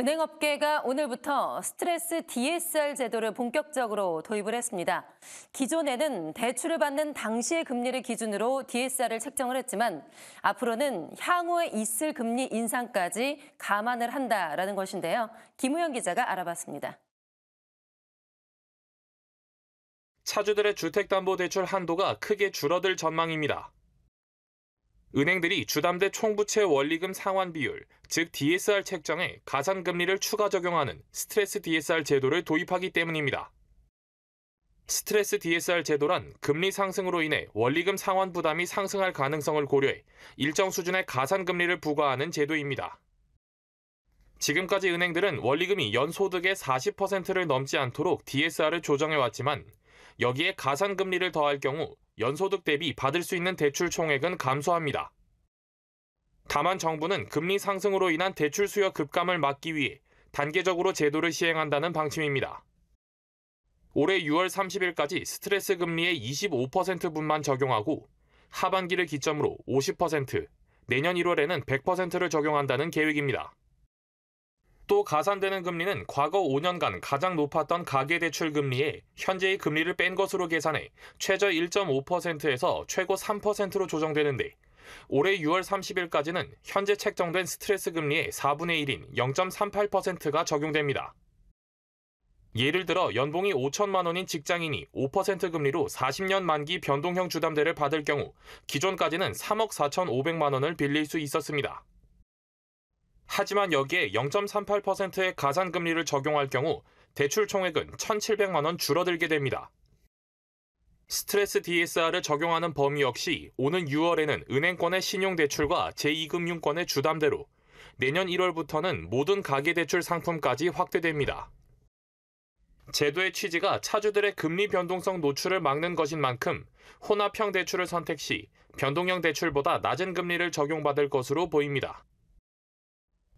은행업계가 오늘부터 스트레스 DSR 제도를 본격적으로 도입을 했습니다. 기존에는 대출을 받는 당시의 금리를 기준으로 DSR을 책정을 했지만 앞으로는 향후에 있을 금리 인상까지 감안을 한다라는 것인데요. 김우영 기자가 알아봤습니다. 차주들의 주택담보대출 한도가 크게 줄어들 전망입니다. 은행들이 주담대 총부채 원리금 상환 비율, 즉 DSR 책정에 가산금리를 추가 적용하는 스트레스 DSR 제도를 도입하기 때문입니다. 스트레스 DSR 제도란 금리 상승으로 인해 원리금 상환 부담이 상승할 가능성을 고려해 일정 수준의 가산금리를 부과하는 제도입니다. 지금까지 은행들은 원리금이 연소득의 40%를 넘지 않도록 DSR을 조정해왔지만 여기에 가산금리를 더할 경우 연소득 대비 받을 수 있는 대출 총액은 감소합니다. 다만 정부는 금리 상승으로 인한 대출 수요 급감을 막기 위해 단계적으로 제도를 시행한다는 방침입니다. 올해 6월 30일까지 스트레스 금리의 25%분만 적용하고 하반기를 기점으로 50%, 내년 1월에는 100%를 적용한다는 계획입니다. 또 가산되는 금리는 과거 5년간 가장 높았던 가계대출 금리에 현재의 금리를 뺀 것으로 계산해 최저 1.5%에서 최고 3%로 조정되는데 올해 6월 30일까지는 현재 책정된 스트레스 금리의 4분의 1인 0.38%가 적용됩니다. 예를 들어 연봉이 5천만 원인 직장인이 5% 금리로 40년 만기 변동형 주담대를 받을 경우 기존까지는 3억 4천5백만 원을 빌릴 수 있었습니다. 하지만 여기에 0.38%의 가산금리를 적용할 경우 대출 총액은 1,700만 원 줄어들게 됩니다. 스트레스 DSR을 적용하는 범위 역시 오는 6월에는 은행권의 신용대출과 제2금융권의 주담대로 내년 1월부터는 모든 가계대출 상품까지 확대됩니다. 제도의 취지가 차주들의 금리 변동성 노출을 막는 것인 만큼 혼합형 대출을 선택 시 변동형 대출보다 낮은 금리를 적용받을 것으로 보입니다.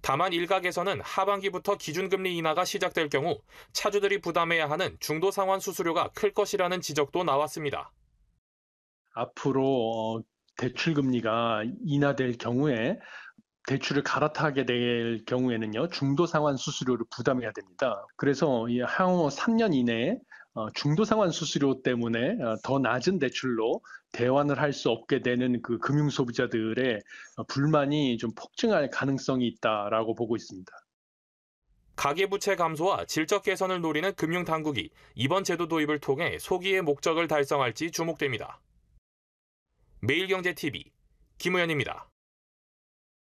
다만 일각에서는 하반기부터 기준금리 인하가 시작될 경우 차주들이 부담해야 하는 중도 상환 수수료가 클 것이라는 지적도 나왔습니다. 앞으로 어, 대출 금리가 인하될 경우에 대출을 갈아타게 될 경우에는요 중도 상환 수수료를 부담해야 됩니다. 그래서 향후 3년 이내에 어, 중도상환 수수료 때문에 어, 더 낮은 대출로 대환을 할 수 없게 되는 그 금융 소비자들의 어, 불만이 좀 폭증할 가능성이 있다라고 보고 있습니다. 가계부채 감소와 질적 개선을 노리는 금융당국이 이번 제도 도입을 통해 소기의 목적을 달성할지 주목됩니다. 매일경제TV 김우현입니다.